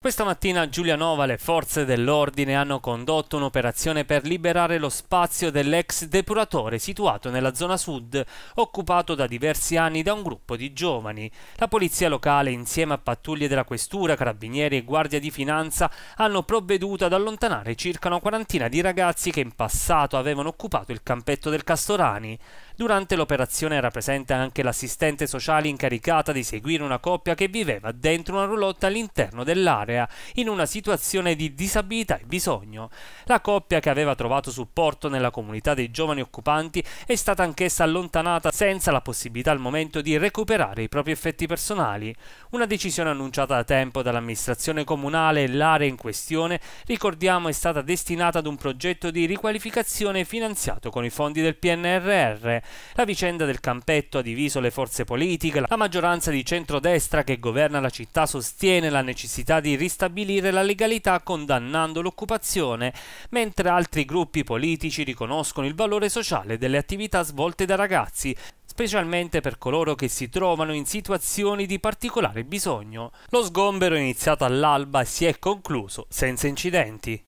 Questa mattina a Giulianova le forze dell'ordine hanno condotto un'operazione per liberare lo spazio dell'ex depuratore situato nella zona sud, occupato da diversi anni da un gruppo di giovani. La polizia locale, insieme a pattuglie della questura, carabinieri e guardia di finanza, hanno provveduto ad allontanare circa una quarantina di ragazzi che in passato avevano occupato il campetto del Castorani. Durante l'operazione era presente anche l'assistente sociale incaricata di seguire una coppia che viveva dentro una roulotte all'interno dell'area area in una situazione di disabilità e bisogno. La coppia che aveva trovato supporto nella comunità dei giovani occupanti è stata anch'essa allontanata senza la possibilità al momento di recuperare i propri effetti personali. Una decisione annunciata da tempo dall'amministrazione comunale e l'area in questione, ricordiamo, è stata destinata ad un progetto di riqualificazione finanziato con i fondi del PNRR. La vicenda del campetto ha diviso le forze politiche, la maggioranza di centrodestra che governa la città sostiene la necessità di ristabilire la legalità condannando l'occupazione, mentre altri gruppi politici riconoscono il valore sociale delle attività svolte da ragazzi, specialmente per coloro che si trovano in situazioni di particolare bisogno. Lo sgombero iniziato all'alba si è concluso senza incidenti.